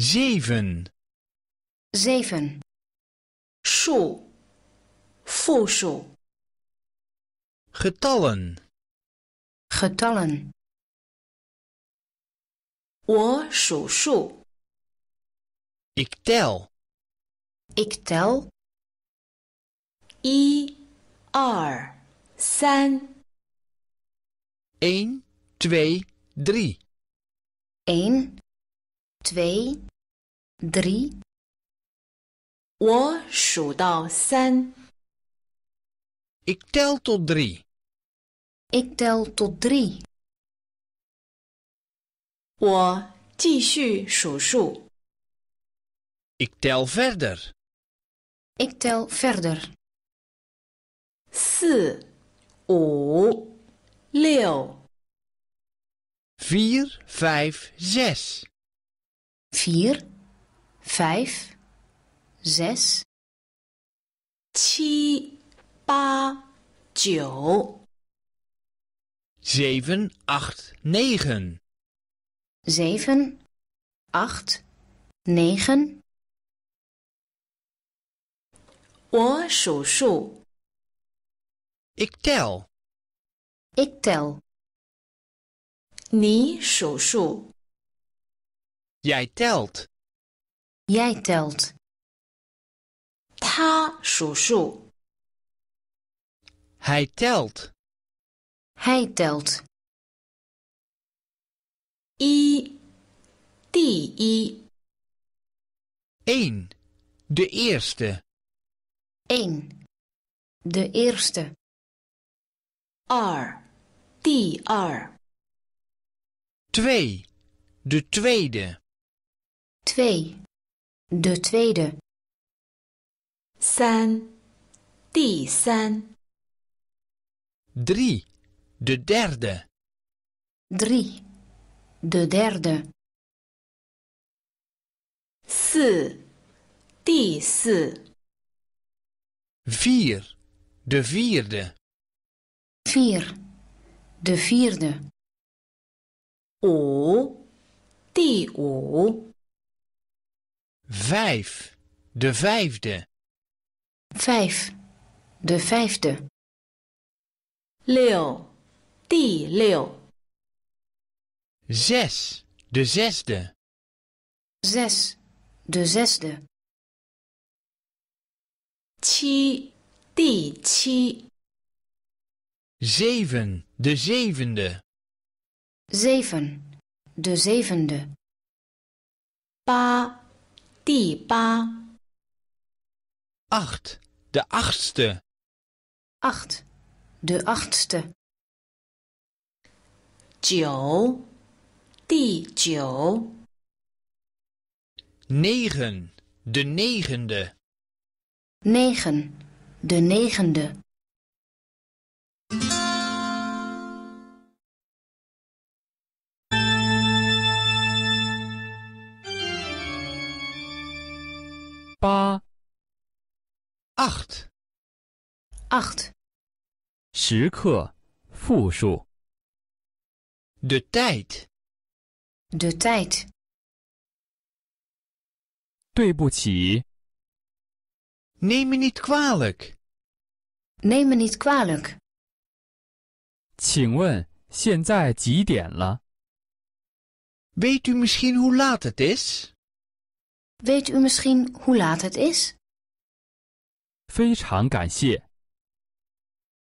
Zeven. zeven 数，复数 getallen getallen ik tel ik tel een, 2, 3. 1, 2, 3. 我数到三。Ik tel tot drie. Ik tel tot drie. 我继续数数。Ik tel verder. Ik tel verder vier, vijf, zes. vier, vijf, zes. zeven, acht, negen. acht, ik tel. Ik tel. Jij telt. Jij telt. Hij telt. Hij telt. i. 1. De eerste. 1. De eerste. Twee, de tweede. Twee, de tweede. Drie, de derde. Drie, de derde. Vier, de vierde. Vier. De vierde. O. Vijf. De vijfde. Vijf. De vijfde. Leo. leo. Zes. De zesde. Zes. De zesde. Chi. t chi. Zeven, de zevende. Zeven, de zevende. Pa, di pa. Acht, de achtste. Acht, de achtste. di Negen, de negende. Negen, de negende. acht. Acht. tijd. De tijd. Neem me niet kwalijk. Neem me niet kwalijk. Weet u misschien hoe laat het is? Weet u misschien hoe laat het is? 非常感谢。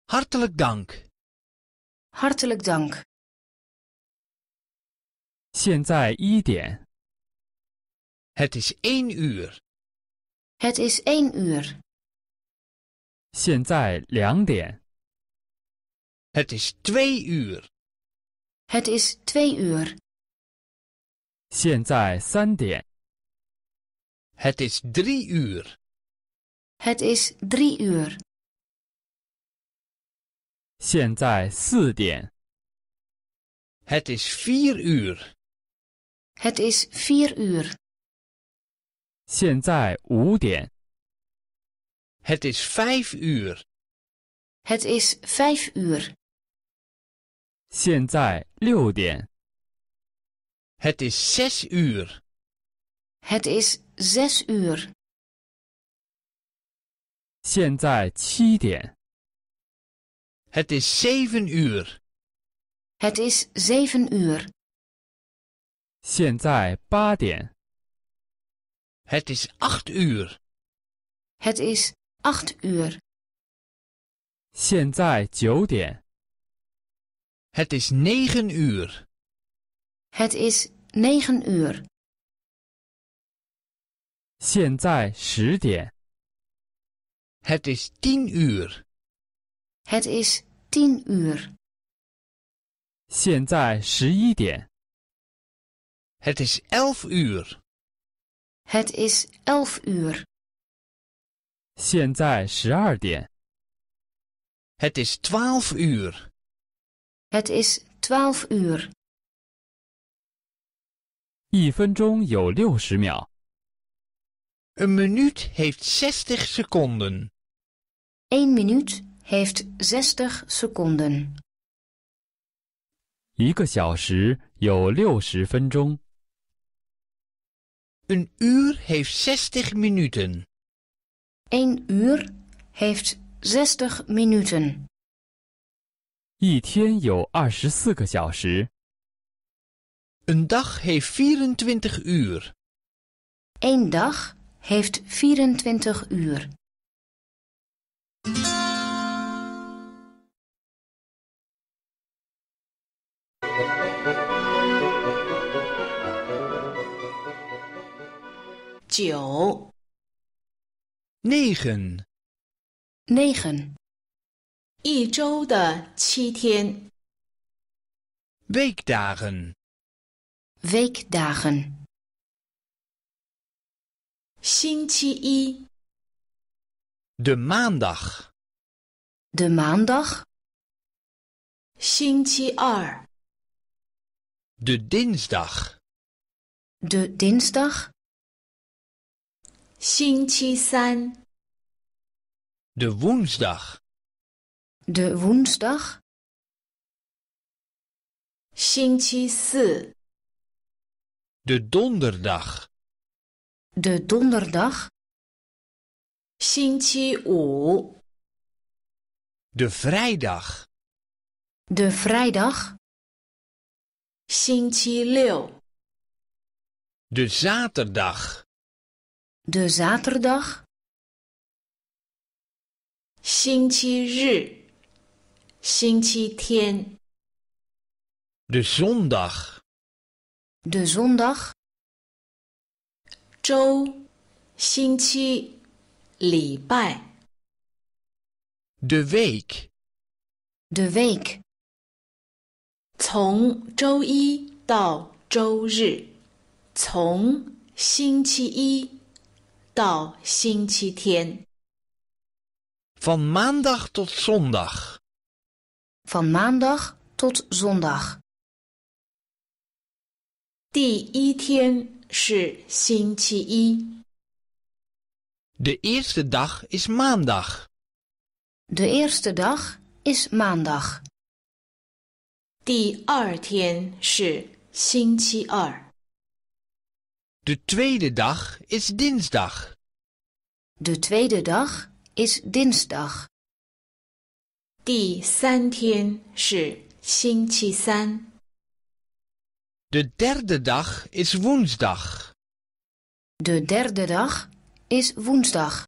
Hartelijk dank. Hartelijk dank. 现在一点。Het is één uur. Het is één uur. 现在两点。Het is twee uur. Het is twee uur. 现在三点。Het is drie uur. Het is drie uur. Het is vier uur. Het is vier uur. Het is vijf uur. Het is vijf uur. Het is zes uur. Het is zes uur. Het is zeven uur. Het is zeven uur. 现在八点。Het is acht uur. Het is acht uur. Het is negen uur. Het is negen uur. 现在十点。het is tien uur. Het is tien uur. Het is elf uur. Het is elf uur. Het is twaalf uur. Het is twaalf uur. Een minuut heeft zestig seconden. 1 minuut heeft 60 seconden. Een uur heeft 60 minuten. Een uur heeft 60 minuten. Een dag heeft 24 uur. Een dag heeft 24 uur. negen, negen，一周的七天，weekdagen weekdagen，星期一 de maandag de maandag. de dinsdag de dinsdag。de woensdag. De woensdag. De donderdag. De donderdag. De vrijdag. De vrijdag. De zaterdag. De zaterdag. De zondag. De zondag. De week. De week. 从周一到周日，从星期一 van maandag tot zondag. Van maandag tot zondag. De eerste dag is maandag. De eerste dag is maandag. 第二天是星期二。de tweede dag is dinsdag. De tweede dag is dinsdag. De derde dag is woensdag. De derde dag is woensdag.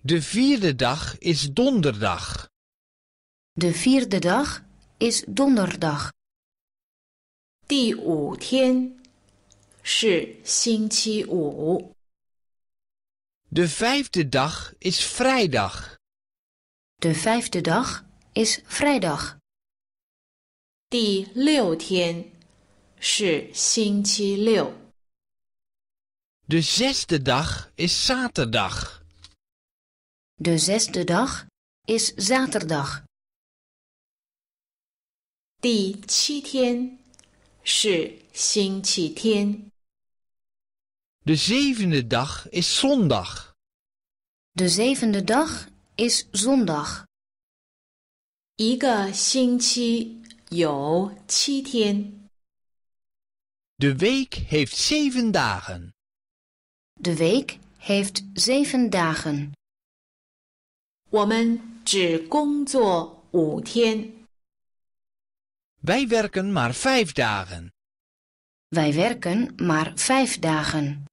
De vierde dag is donderdag. De vierde dag is donderdag. De vijfde dag is vrijdag. De vijfde dag is vrijdag. De zesde dag is zaterdag. De zesde dag is zaterdag. 第七天是星期天。De zevende dag is zondag. De zevende dag is zondag. 一个星期有七天。De week heeft zeven dagen. De week heeft zeven dagen. 我们只工作五天。wij werken maar vijf dagen. Wij werken maar vijf dagen.